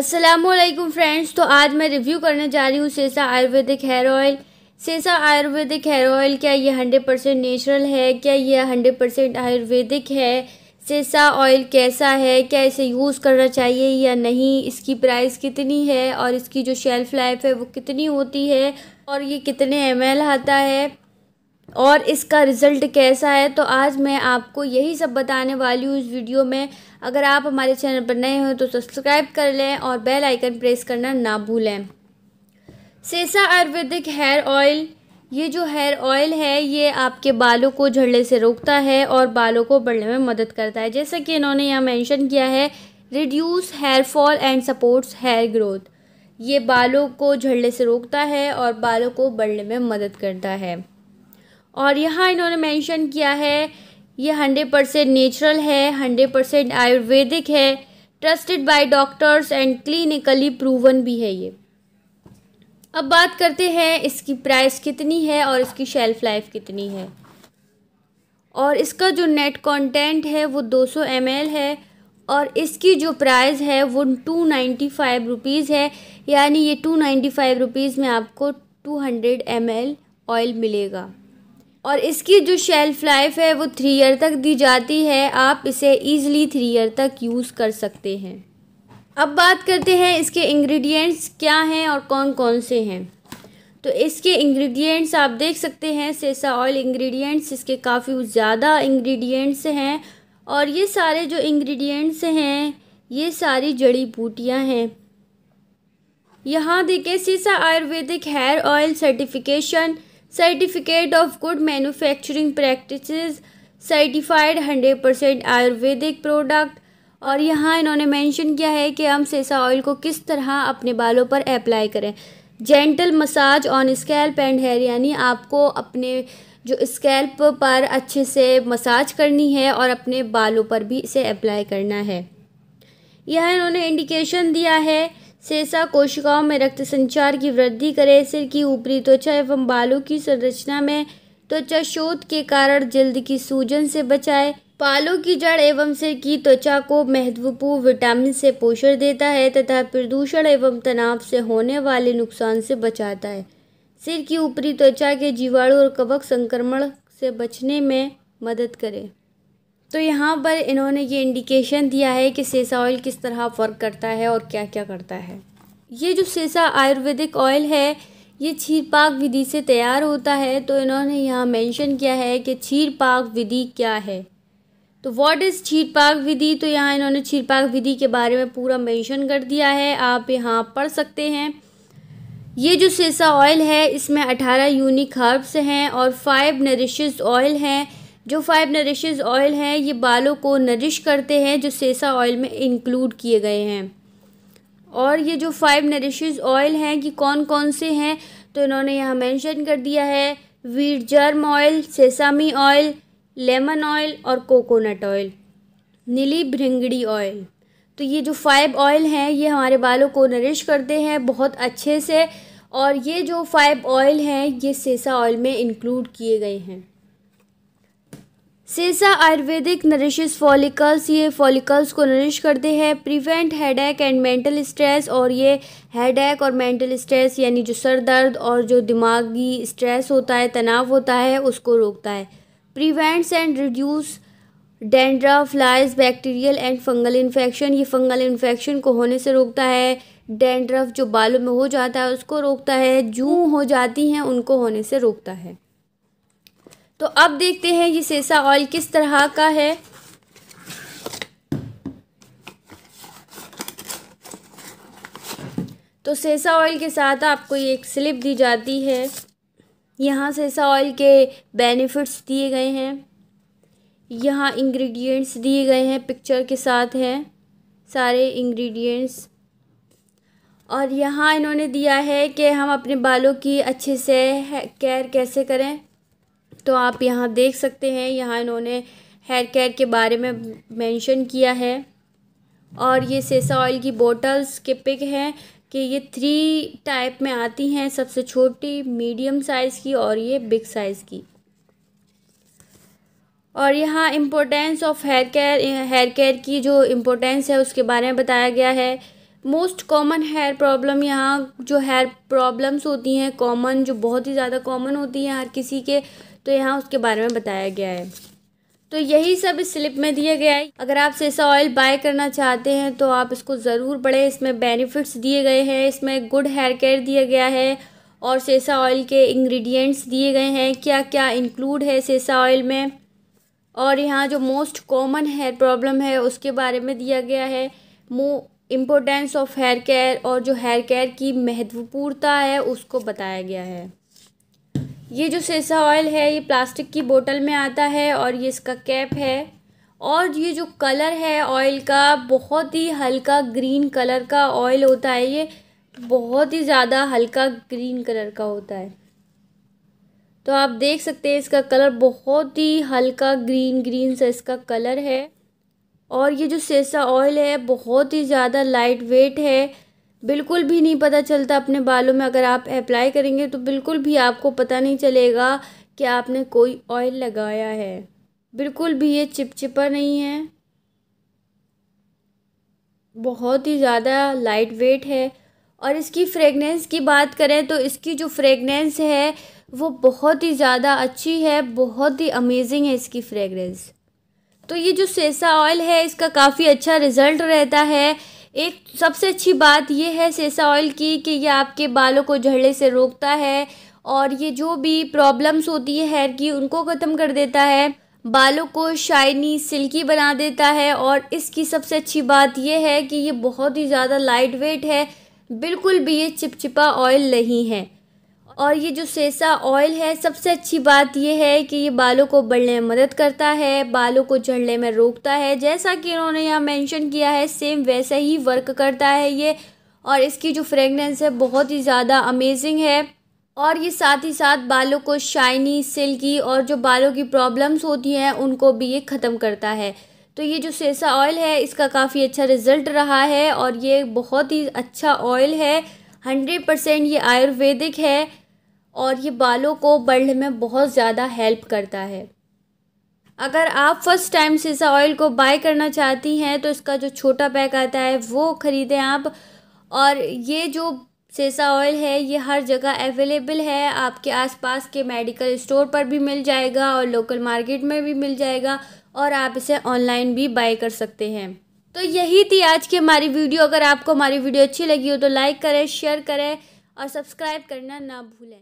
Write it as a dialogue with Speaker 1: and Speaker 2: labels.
Speaker 1: Aslam friends तो आज मैं रिव्यू करने जा रही हूँ सेसा आयुर्वेदिक हेयर ऑयल सेसा आयुर्वेदिक हेयर ऑयल क्या ये हंड्रेड परसेंट नेचुरल है क्या ये हंड्रेड परसेंट आयुर्वेदिक है सेसा ऑयल कैसा है क्या इसे यूज़ करना चाहिए या नहीं इसकी प्राइस कितनी है और इसकी जो शेल्फ़ लाइफ है वो कितनी होती है और ये कितने एम आता है और इसका रिज़ल्ट कैसा है तो आज मैं आपको यही सब बताने वाली हूँ इस वीडियो में अगर आप हमारे चैनल पर नए हों तो सब्सक्राइब कर लें और बेल आइकन प्रेस करना ना भूलें सेसा आयुर्वेदिक हेयर ऑयल ये जो हेयर ऑयल है ये आपके बालों को झड़ने से रोकता है और बालों को बढ़ने में मदद करता है जैसा कि इन्होंने यहाँ मैंशन किया है reduce hair fall and supports hair growth ये बालों को झड़ने से रोकता है और बालों को बढ़ने में मदद करता है और यहाँ इन्होंने मेंशन किया है ये हंड्रेड परसेंट नेचुरल है हंड्रेड परसेंट आयुर्वेदिक है trusted by doctors and clinically proven भी है ये अब बात करते हैं इसकी प्राइस कितनी है और इसकी शेल्फ़ लाइफ कितनी है और इसका जो नेट कंटेंट है वो 200 सौ है और इसकी जो प्राइस है वो टू नाइन्टी फ़ाइव रुपीज़ है यानी ये टू नाइन्टी फ़ाइव रुपीज़ में आपको टू हंड्रेड एम ऑयल मिलेगा और इसकी जो शेल्फ़ लाइफ है वो थ्री ईयर तक दी जाती है आप इसे ईज़िली थ्री ईयर तक यूज़ कर सकते हैं अब बात करते हैं इसके इंग्रेडिएंट्स क्या हैं और कौन कौन से हैं तो इसके इंग्रेडिएंट्स आप देख सकते हैं सेसा ऑयल इंग्रेडिएंट्स इसके काफ़ी ज़्यादा इंग्रेडिएंट्स हैं और ये सारे जो इंग्रेडिएंट्स हैं ये सारी जड़ी बूटियाँ हैं यहाँ देखें Sesa ayurvedic hair oil certification certificate of good manufacturing practices certified hundred percent ayurvedic product और यहाँ इन्होंने मेंशन किया है कि हम सेसा ऑयल को किस तरह अपने बालों पर अप्लाई करें gentle massage on scalp and hair यानी आपको अपने जो स्कैल्प पर अच्छे से मसाज करनी है और अपने बालों पर भी इसे अप्लाई करना है यह इन्होंने इंडिकेशन दिया है सेसा कोशिकाओं में रक्त संचार की वृद्धि करे सिर की ऊपरी त्वचा एवं बालों की संरचना में त्वचा शोध के कारण जल्द की सूजन से बचाए पालों की जड़ एवं सिर की त्वचा को महत्वपूर्ण विटामिन से पोषण देता है तथा प्रदूषण एवं तनाव से होने वाले नुकसान से बचाता है सिर की ऊपरी त्वचा के जीवाणु और कवक संक्रमण से बचने में मदद करें तो यहाँ पर इन्होंने ये इंडिकेशन दिया है कि सेसा ऑयल किस तरह वर्क करता है और क्या क्या करता है ये जो सेसा आयुर्वेदिक ऑयल है ये छीरपाक विधि से तैयार होता है तो इन्होंने यहाँ मेंशन किया है कि छीरपाक विधि क्या है तो व्हाट इज़ छीरपाक विधि तो यहाँ इन्होंने छीरपाक विधि के बारे में पूरा मेंशन कर दिया है आप यहाँ पढ़ सकते हैं ये जो सेसा ऑयल है इसमें अठारह यूनिक हर्ब्स हैं और फाइव नरिश ऑयल हैं जो फाइव नरिश ऑयल हैं ये बालों को नरिश करते हैं जो सेसा ऑयल में इंक्लूड किए गए हैं और ये जो फाइव नरिश ऑयल हैं कि कौन कौन से हैं तो इन्होंने यहाँ मेंशन कर दिया है wheat germ oil sesame oil lemon oil और coconut oil neeli bhringadi oil तो ये जो फाइव ऑयल हैं ये हमारे बालों को नरिश करते हैं बहुत अच्छे से और ये जो फाइव ऑयल हैं ये सेसा ऑयल में इंक्लूड किए गए हैं सेसा आयुर्वेदिक नरिश फॉलिकल्स ये फॉलिकल्स को नरिश करते हैं prevent headache and mental stress और ये हेडेक और मेंटल स्ट्रेस यानी जो सर दर्द और जो दिमागी स्ट्रेस होता है तनाव होता है उसको रोकता है prevents and reduce dandruff flakes bacterial and fungal infection ये फंगल इन्फेक्शन को होने से रोकता है डेंड्रफ जो बालों में हो जाता है उसको रोकता है जू हो जाती हैं उनको होने से रोकता है तो अब देखते हैं ये सेसा ऑयल किस तरह का है तो सेसा ऑयल के साथ आपको ये एक स्लिप दी जाती है यहाँ सेसा ऑयल के बेनिफिट्स दिए गए हैं यहाँ इंग्रेडिएंट्स दिए गए हैं पिक्चर के साथ हैं सारे इंग्रेडिएंट्स और यहाँ इन्होंने दिया है कि हम अपने बालों की अच्छे से केयर कैसे करें तो आप यहाँ देख सकते हैं यहाँ इन्होंने हेयर केयर के बारे में मेंशन किया है और ये सेसा ऑयल की बोटल्स के पिक हैं कि ये थ्री टाइप में आती हैं सबसे छोटी मीडियम साइज़ की और ये बिग साइज़ की और यहाँ importance of hair care hair care की जो इम्पोर्टेंस है उसके बारे में बताया गया है मोस्ट कॉमन हेयर प्रॉब्लम यहाँ जो हेयर प्रॉब्लम्स होती हैं कॉमन जो बहुत ही ज़्यादा कॉमन होती हैं हर किसी के तो यहाँ उसके बारे में बताया गया है तो यही सब इस स्लिप में दिया गया है अगर आप सेसा ऑयल बाय करना चाहते हैं तो आप इसको ज़रूर पढ़ें इसमें बेनिफिट्स दिए गए हैं इसमें गुड हेयर केयर दिया गया है और सेसा ऑयल के इंग्रेडिएंट्स दिए गए हैं क्या क्या इंक्लूड है सेसा ऑयल में और यहाँ जो मोस्ट कॉमन हेयर प्रॉब्लम है उसके बारे में दिया गया है मो इम्पोर्टेंस ऑफ हेयर केयर और जो हेयर केयर की महत्वपूर्णता है उसको बताया गया है ये जो सेसा ऑयल है ये प्लास्टिक की बोतल में आता है और ये इसका कैप है और ये जो कलर है ऑयल का बहुत ही हल्का ग्रीन कलर का ऑयल होता है ये बहुत ही ज़्यादा हल्का ग्रीन कलर का होता है तो आप देख सकते हैं इसका कलर बहुत ही हल्का ग्रीन ग्रीन सा इसका कलर है और ये जो सेसा ऑयल है बहुत ही ज़्यादा लाइट वेट है बिल्कुल भी नहीं पता चलता अपने बालों में अगर आप अप्लाई करेंगे तो बिल्कुल भी आपको पता नहीं चलेगा कि आपने कोई ऑयल लगाया है बिल्कुल भी ये चिपचिपा नहीं है बहुत ही ज़्यादा लाइट वेट है और इसकी फ्रेगनेंस की बात करें तो इसकी जो फ्रेगनेंस है वो बहुत ही ज़्यादा अच्छी है बहुत ही अमेजिंग है इसकी फ्रेगनेंस तो ये जो सेसा ऑयल है इसका काफ़ी अच्छा रिज़ल्ट रहता है एक सबसे अच्छी बात यह है सेसा ऑयल की कि यह आपके बालों को झड़ने से रोकता है और ये जो भी प्रॉब्लम्स होती है हेयर की उनको ख़त्म कर देता है बालों को शाइनी सिल्की बना देता है और इसकी सबसे अच्छी बात यह है कि ये बहुत ही ज़्यादा लाइट वेट है बिल्कुल भी ये चिपचिपा ऑयल नहीं है और ये जो सेसा ऑयल है सबसे अच्छी बात ये है कि ये बालों को बढ़ने में मदद करता है बालों को झड़ने में रोकता है जैसा कि इन्होंने यहाँ मेंशन किया है सेम वैसा ही वर्क करता है ये और इसकी जो फ्रेगनेंस है बहुत ही ज़्यादा अमेजिंग है और ये साथ ही साथ बालों को शाइनी सिल्की और जो बालों की प्रॉब्लम्स होती हैं उनको भी ये ख़त्म करता है तो ये जो सेसा ऑयल है इसका काफ़ी अच्छा रिज़ल्ट रहा है और ये बहुत ही अच्छा ऑयल है हंड्रेड परसेंट ये आयुर्वेदिक है और ये बालों को बढ़ने में बहुत ज़्यादा हेल्प करता है अगर आप फर्स्ट टाइम सीसा ऑयल को बाय करना चाहती हैं तो इसका जो छोटा पैक आता है वो ख़रीदें आप और ये जो सेसा ऑयल है ये हर जगह अवेलेबल है आपके आसपास के मेडिकल स्टोर पर भी मिल जाएगा और लोकल मार्केट में भी मिल जाएगा और आप इसे ऑनलाइन भी बाय कर सकते हैं तो यही थी आज की हमारी वीडियो अगर आपको हमारी वीडियो अच्छी लगी हो तो लाइक करें शेयर करें और सब्सक्राइब करना ना भूलें